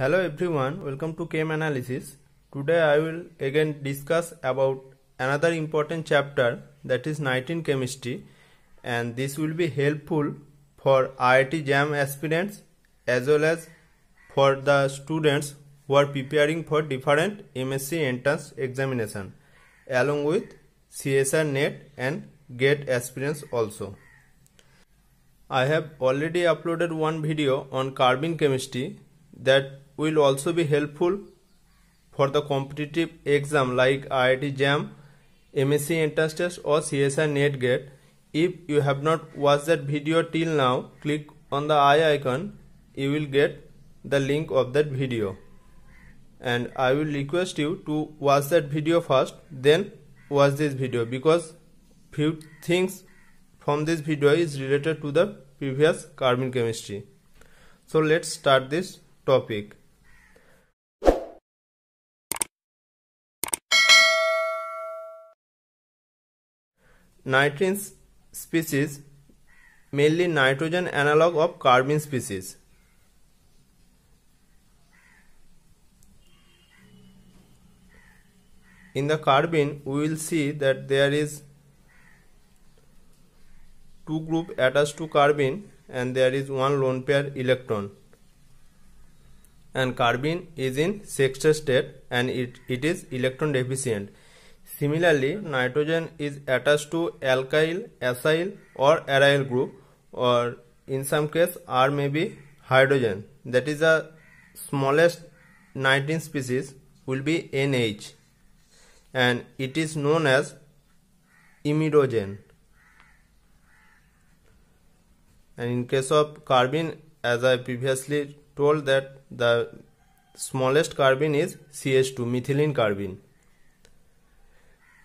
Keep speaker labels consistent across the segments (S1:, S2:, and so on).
S1: Hello everyone, welcome to CAM Analysis. Today I will again discuss about another important chapter that is 19 Chemistry and this will be helpful for IIT JAM aspirants as well as for the students who are preparing for different MSc entrance examination along with CSR NET and GATE aspirants also. I have already uploaded one video on carbon chemistry that will also be helpful for the competitive exam like IIT JAM, MSc Entrance Test or CSI gate. If you have not watched that video till now, click on the eye icon, you will get the link of that video. And I will request you to watch that video first, then watch this video because few things from this video is related to the previous carbon chemistry. So let's start this topic. nitrins species mainly nitrogen analog of carbene species. In the carbene we will see that there is two group attached to carbene and there is one lone pair electron and carbene is in sexed state and it, it is electron deficient Similarly, nitrogen is attached to alkyl, acyl or aryl group or in some case R may be hydrogen that is the smallest nitrogen species will be NH and it is known as imidogen and in case of carbene as I previously told that the smallest carbene is CH2 methylene carbene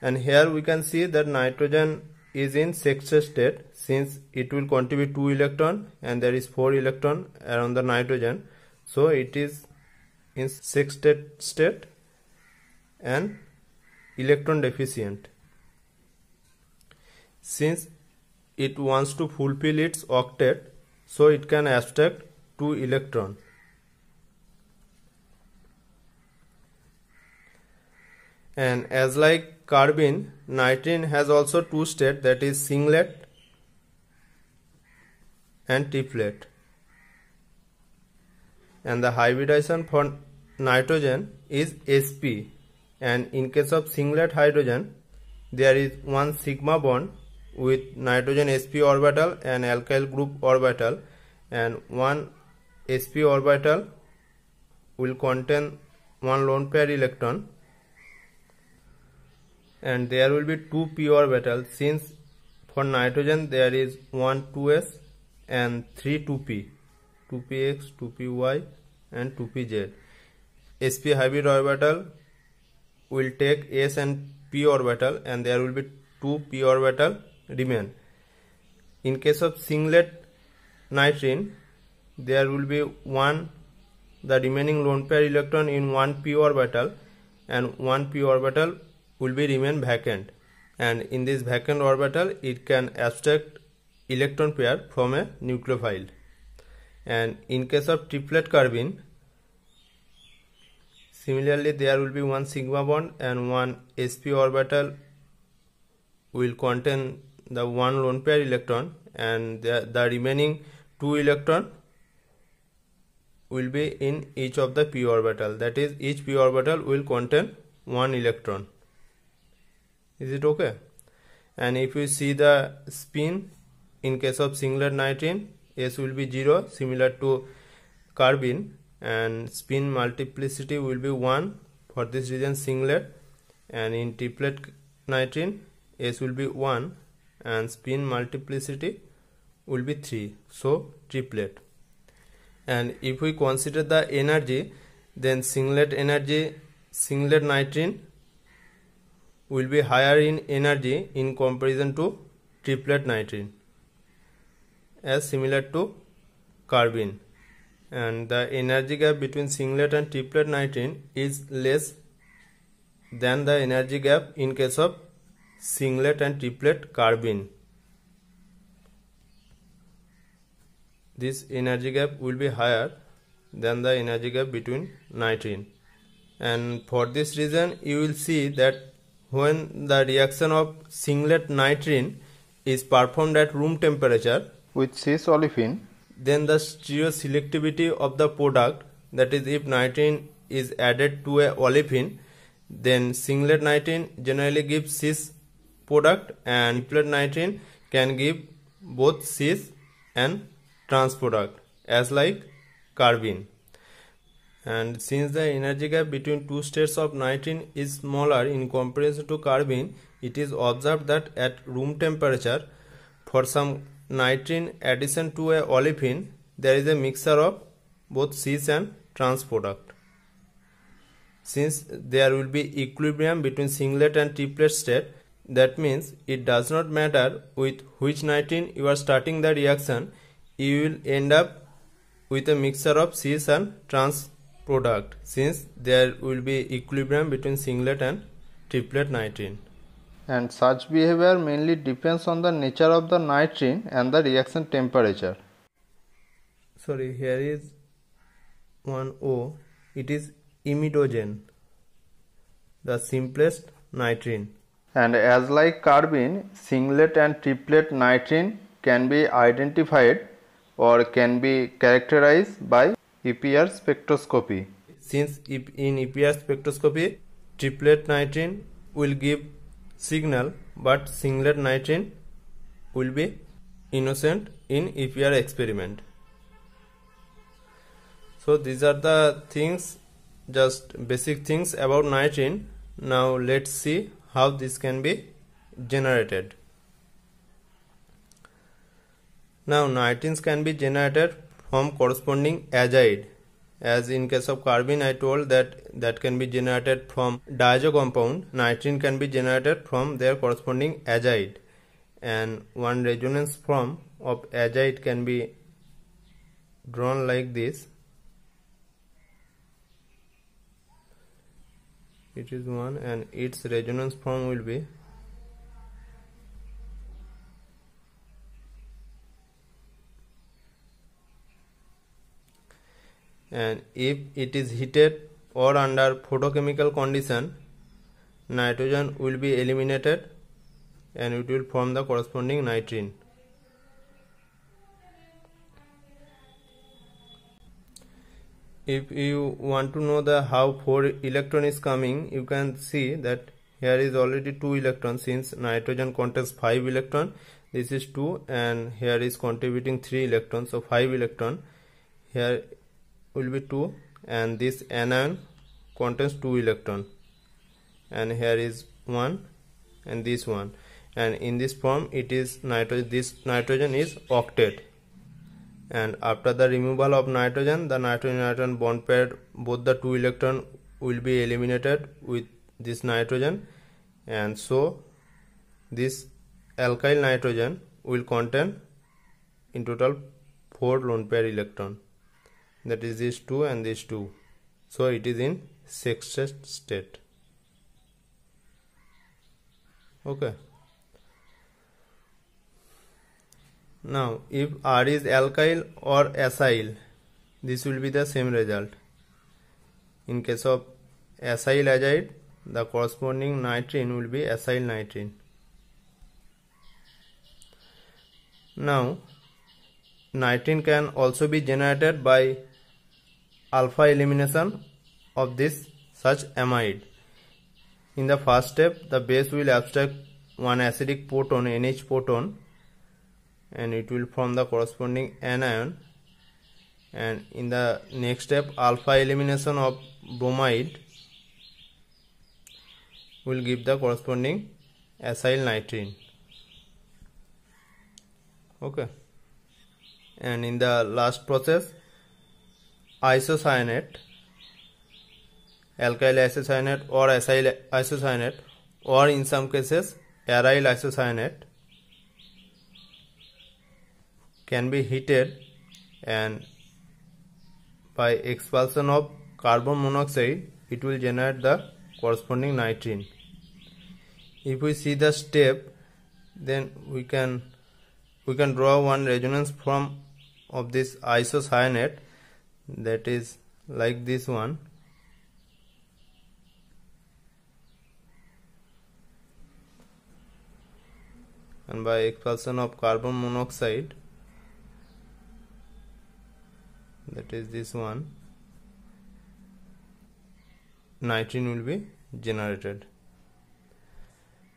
S1: and here we can see that nitrogen is in sextet state since it will contribute 2 electron and there is 4 electron around the nitrogen so it is in sextet state and electron deficient since it wants to fulfill its octet so it can abstract 2 electron and as like carbene, nitrine has also two states, that is singlet and triplet. And the hybridization for nitrogen is sp and in case of singlet hydrogen there is one sigma bond with nitrogen sp orbital and alkyl group orbital and one sp orbital will contain one lone pair electron and there will be two pure metal since for nitrogen there is one 2s and three 2p 2px 2py and 2pz sp hybrid orbital will take s and p orbital and there will be two p orbital remain in case of singlet nitrine there will be one the remaining lone pair electron in one p orbital and one p orbital will be remain vacant and in this vacant orbital it can abstract electron pair from a nucleophile and in case of triplet carbene similarly there will be one sigma bond and one sp orbital will contain the one lone pair electron and the, the remaining two electron will be in each of the p orbital that is each p orbital will contain one electron is it okay and if you see the spin in case of singlet nitrine s will be 0 similar to carbene and spin multiplicity will be 1 for this region singlet and in triplet nitrine s will be 1 and spin multiplicity will be 3 so triplet and if we consider the energy then singlet energy singlet nitrine will be higher in energy in comparison to triplet nitrene, as similar to carbene and the energy gap between singlet and triplet nitrene is less than the energy gap in case of singlet and triplet carbene. This energy gap will be higher than the energy gap between nitrene, and for this reason you will see that when the reaction of singlet nitrine is performed at room temperature with cis olefin, then the stereoselectivity of the product, that is, if nitrine is added to a olefin, then singlet nitrine generally gives cis product and triplet nitrine can give both cis and trans product as like carbene and since the energy gap between two states of nitrogen is smaller in comparison to carbene it is observed that at room temperature for some nitrogen addition to a olefin there is a mixture of both cis and trans product since there will be equilibrium between singlet and triplet state that means it does not matter with which nitrogen you are starting the reaction you will end up with a mixture of cis and trans product since there will be equilibrium between singlet and triplet nitrine. And such behavior mainly depends on the nature of the nitrine and the reaction temperature. Sorry, here is one O. It is imidogen, the simplest nitrine. And as like carbene, singlet and triplet nitrine can be identified or can be characterized by EPR spectroscopy. Since in EPR spectroscopy, triplet nitrogen will give signal but singlet nitrogen will be innocent in EPR experiment. So these are the things, just basic things about nitrogen. Now let's see how this can be generated. Now nitrogens can be generated from corresponding azide. As in case of carbene, I told that that can be generated from diazo compound. Nitrene can be generated from their corresponding azide. And one resonance form of azide can be drawn like this. It is one and its resonance form will be and if it is heated or under photochemical condition nitrogen will be eliminated and it will form the corresponding nitrine if you want to know the how four electron is coming you can see that here is already two electrons since nitrogen contains five electron this is two and here is contributing three electrons so five electron here will be 2 and this anion contains 2 electron and here is 1 and this one and in this form it is nitrogen this nitrogen is octet and after the removal of nitrogen the nitrogen nitrogen bond pair both the two electron will be eliminated with this nitrogen and so this alkyl nitrogen will contain in total four lone pair electron that is this two and this two so it is in sextet state okay now if r is alkyl or acyl this will be the same result in case of acyl azide the corresponding nitrene will be acyl nitrene now nitrene can also be generated by alpha elimination of this such amide. In the first step, the base will abstract one acidic proton, NH proton, and it will form the corresponding anion. And in the next step, alpha elimination of bromide will give the corresponding acyl nitrine. Okay. And in the last process, isocyanate alkyl isocyanate or acyl isocyanate or in some cases aryl isocyanate can be heated and by expulsion of carbon monoxide it will generate the corresponding nitrine if we see the step then we can we can draw one resonance form of this isocyanate that is like this one and by expulsion of carbon monoxide that is this one nitrogen will be generated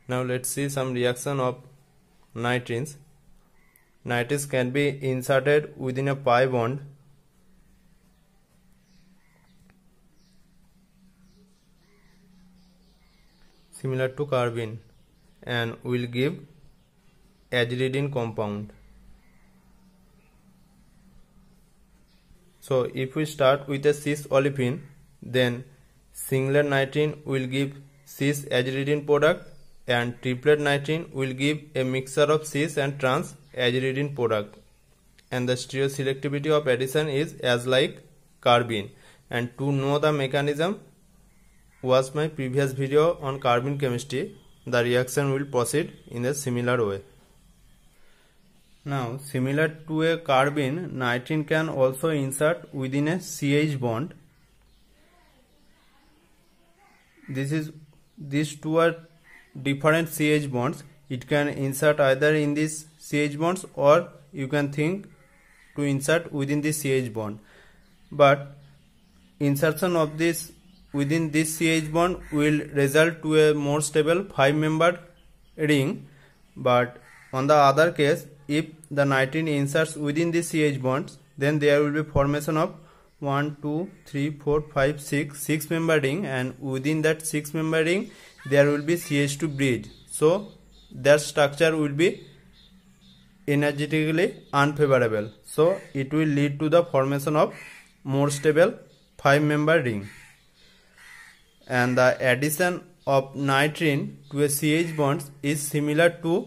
S1: now let's see some reaction of nitrenes. nitrates can be inserted within a pi bond similar to carbene and will give aziridine compound. So if we start with a cis olefin then singlet nitrine will give cis aziridine product and triplet nitrine will give a mixture of cis and trans aziridine product and the stereoselectivity of addition is as like carbene and to know the mechanism Watch my previous video on carbene chemistry. The reaction will proceed in a similar way. Now, similar to a carbene, nitrene can also insert within a CH bond. This is these two are different CH bonds. It can insert either in this CH bonds or you can think to insert within the CH bond. But insertion of this within this CH bond will result to a more stable 5 member ring but on the other case if the nitrine inserts within the CH bonds then there will be formation of 1 2 3 4 5 6 6 member ring and within that 6 member ring there will be CH2 bridge so that structure will be energetically unfavorable so it will lead to the formation of more stable 5 member ring and the addition of nitrine to a CH bond is similar to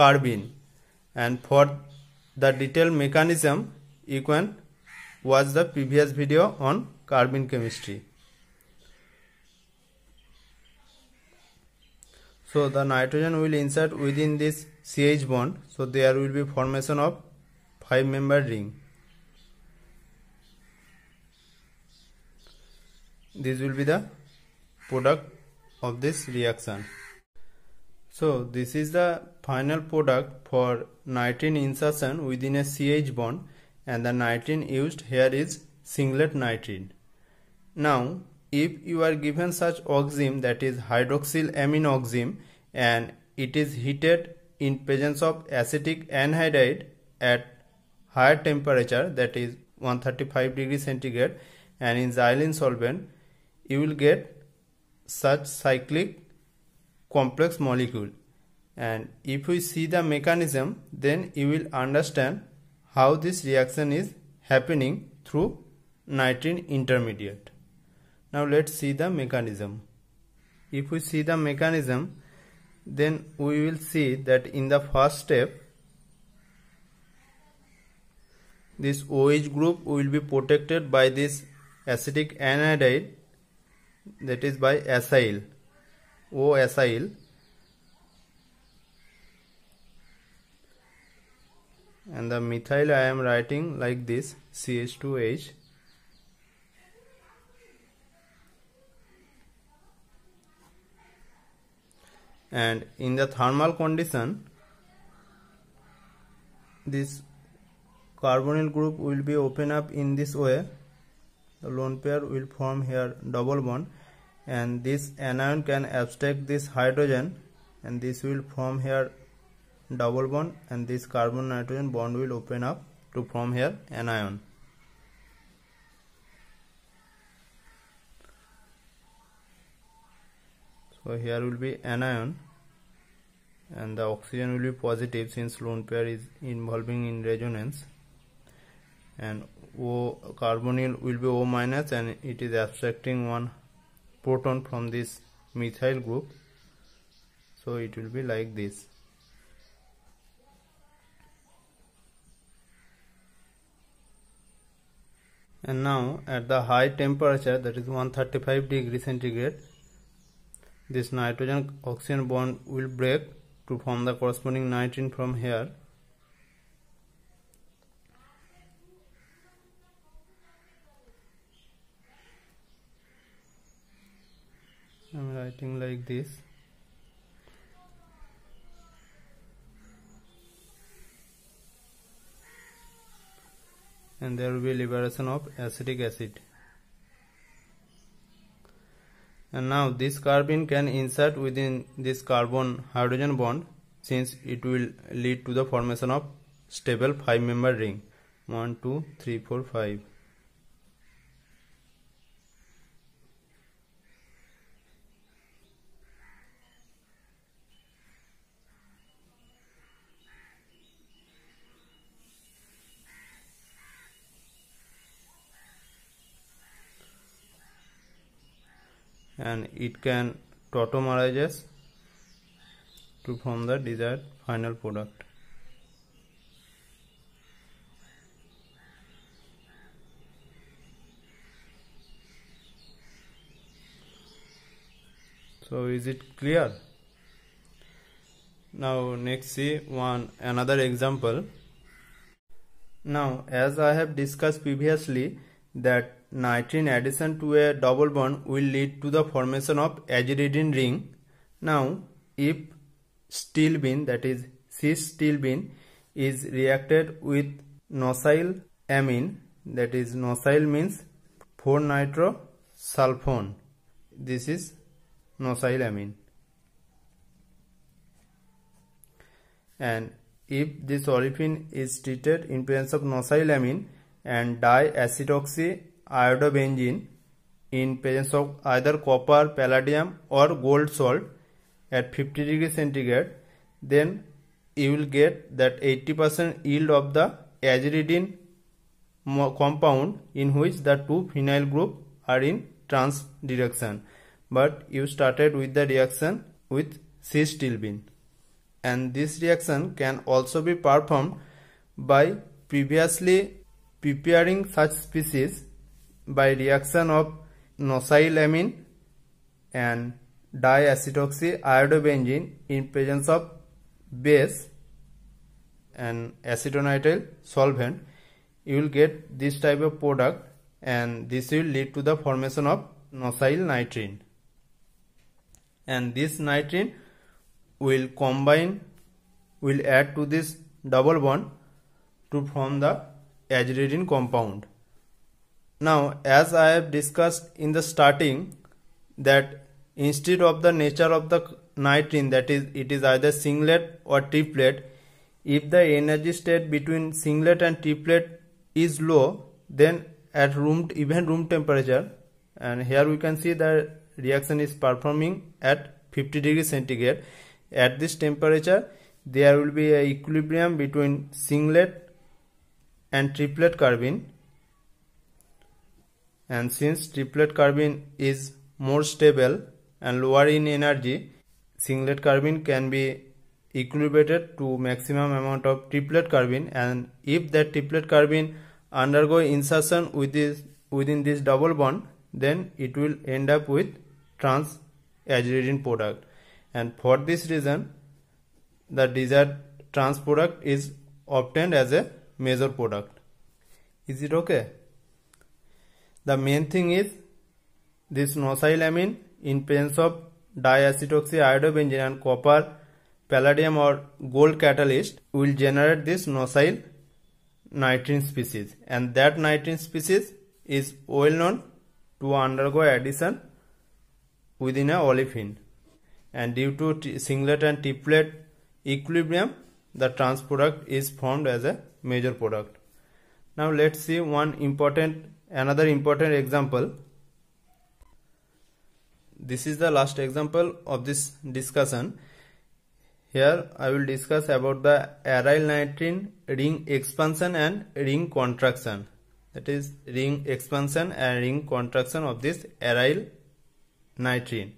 S1: carbene and for the detailed mechanism you can watch the previous video on carbene chemistry. So the nitrogen will insert within this CH bond so there will be formation of 5 member ring. This will be the product of this reaction. So this is the final product for nitrine insertion within a CH bond and the nitrine used here is singlet nitrine. Now if you are given such oxime that is hydroxyl amine oxime and it is heated in presence of acetic anhydride at higher temperature that is 135 degree centigrade and in xylene solvent you will get such cyclic complex molecule and if we see the mechanism then you will understand how this reaction is happening through nitrine intermediate. Now let's see the mechanism. If we see the mechanism then we will see that in the first step this OH group will be protected by this acetic anhydride that is by acyl O acyl and the methyl I am writing like this CH2H and in the thermal condition this carbonyl group will be open up in this way the lone pair will form here double bond and this anion can abstract this hydrogen and this will form here double bond and this carbon nitrogen bond will open up to form here anion so here will be anion and the oxygen will be positive since lone pair is involving in resonance and O carbonyl will be O minus and it is abstracting one proton from this methyl group so it will be like this and now at the high temperature that is 135 degree centigrade this nitrogen oxygen bond will break to form the corresponding nitrogen from here I'm writing like this and there will be liberation of acetic acid and now this carbene can insert within this carbon hydrogen bond since it will lead to the formation of stable 5 member ring 1 2 3 4 5 and it can tautomerizes to form the desired final product. So is it clear? Now next see one another example. Now as I have discussed previously that nitrine addition to a double bond will lead to the formation of aziridine ring. Now if steel bin that is cis steel bin is reacted with nocyl amine that is nocyl means 4 nitro sulfone this is nocyl amine and if this olefin is treated in presence of nosylamine and diacetoxy iodobenzene in presence of either copper, palladium or gold salt at 50 degree centigrade then you will get that 80% yield of the aziridine compound in which the two phenyl group are in trans direction but you started with the reaction with stilbene, and this reaction can also be performed by previously preparing such species by reaction of nosylamine and diacetoxyiodobenzene iodobenzene in presence of base and acetonitrile solvent you will get this type of product and this will lead to the formation of nosyl nitrine and this nitrine will combine will add to this double bond to form the aziridine compound now as I have discussed in the starting that instead of the nature of the nitrine that is it is either singlet or triplet if the energy state between singlet and triplet is low then at room even room temperature and here we can see the reaction is performing at 50 degree centigrade at this temperature there will be a equilibrium between singlet and triplet carbene and since triplet carbene is more stable and lower in energy, singlet carbene can be equilibrated to maximum amount of triplet carbene and if that triplet carbene undergo insertion with this, within this double bond then it will end up with trans aziridine product and for this reason the desired trans product is obtained as a major product. Is it okay? The main thing is this nosylamine in presence of diacetoxyiodobenzene and copper, palladium or gold catalyst will generate this nosyl nitrine species and that nitrine species is well known to undergo addition within a olefin and due to singlet and triplet equilibrium the trans product is formed as a major product. Now let's see one important another important example this is the last example of this discussion here I will discuss about the aryl nitrine ring expansion and ring contraction that is ring expansion and ring contraction of this aryl nitrine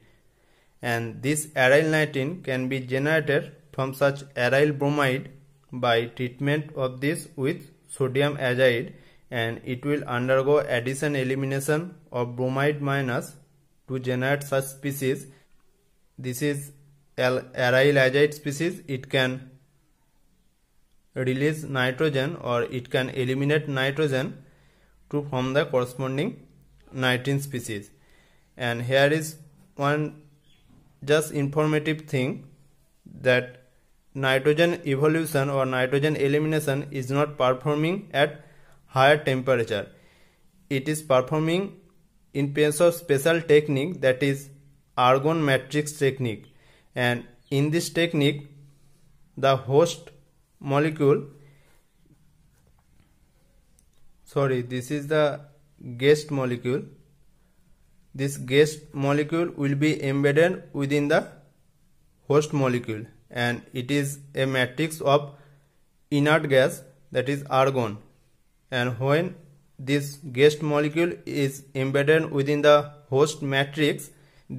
S1: and this aryl nitrine can be generated from such aryl bromide by treatment of this with sodium azide and it will undergo addition elimination of bromide minus to generate such species. This is aryl azide species. It can release nitrogen or it can eliminate nitrogen to form the corresponding nitrogen species. And here is one just informative thing that nitrogen evolution or nitrogen elimination is not performing at higher temperature. It is performing in place of special technique that is argon matrix technique and in this technique the host molecule sorry this is the guest molecule this guest molecule will be embedded within the host molecule and it is a matrix of inert gas that is argon and when this guest molecule is embedded within the host matrix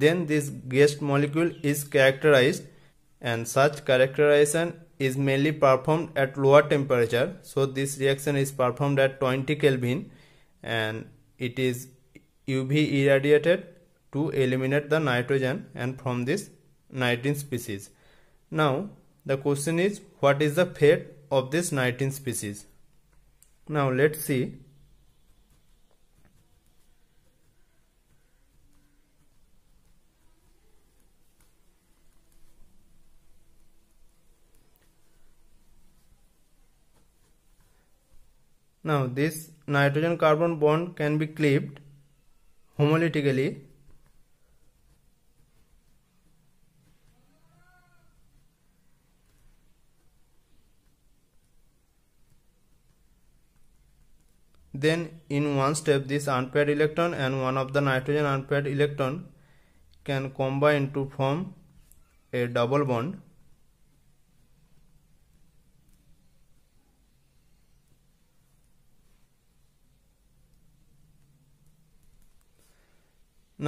S1: then this guest molecule is characterized and such characterization is mainly performed at lower temperature so this reaction is performed at 20 kelvin and it is uv irradiated to eliminate the nitrogen and from this nitrogen species now the question is what is the fate of this nitrogen species now let's see Now this nitrogen carbon bond can be clipped homolytically then in one step this unpaired electron and one of the nitrogen unpaired electron can combine to form a double bond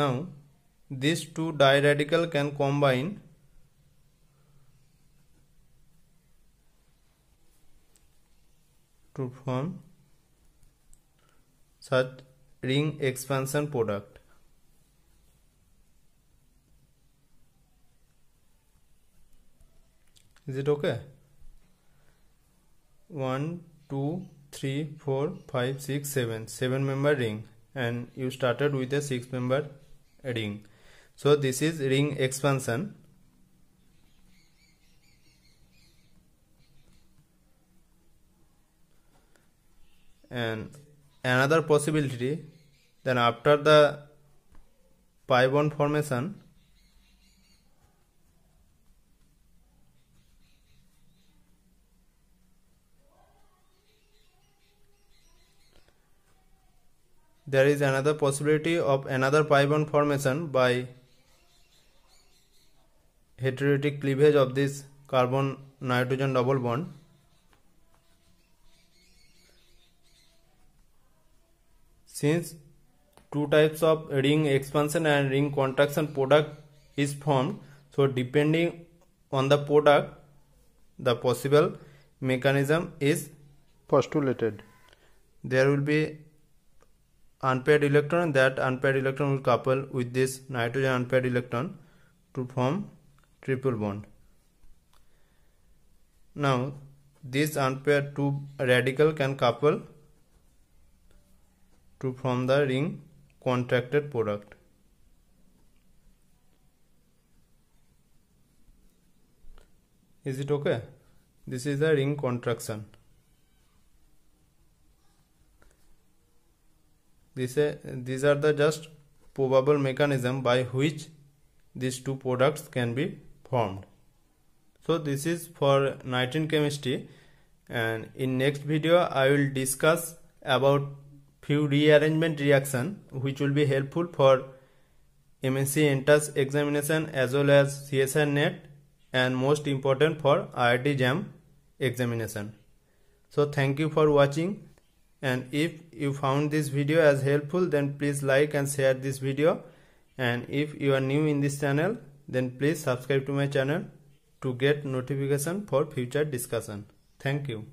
S1: now these two diradical can combine to form such ring expansion product. Is it okay? 1, 2, 3, 4, 5, 6, 7. 7 member ring and you started with a 6 member ring. So this is ring expansion. And another possibility then after the pi bond formation there is another possibility of another pi bond formation by heterotic cleavage of this carbon nitrogen double bond Since two types of ring expansion and ring contraction product is formed, so depending on the product, the possible mechanism is postulated. There will be unpaired electron that unpaired electron will couple with this nitrogen unpaired electron to form triple bond. Now this unpaired two radical can couple to from the ring contracted product. Is it okay? This is the ring contraction. This, uh, these are the just probable mechanism by which these two products can be formed. So this is for nitrogen chemistry and in next video I will discuss about few rearrangement reaction which will be helpful for MNC enters examination as well as CSIR net and most important for IIT JAM examination. So thank you for watching and if you found this video as helpful then please like and share this video and if you are new in this channel then please subscribe to my channel to get notification for future discussion. Thank you.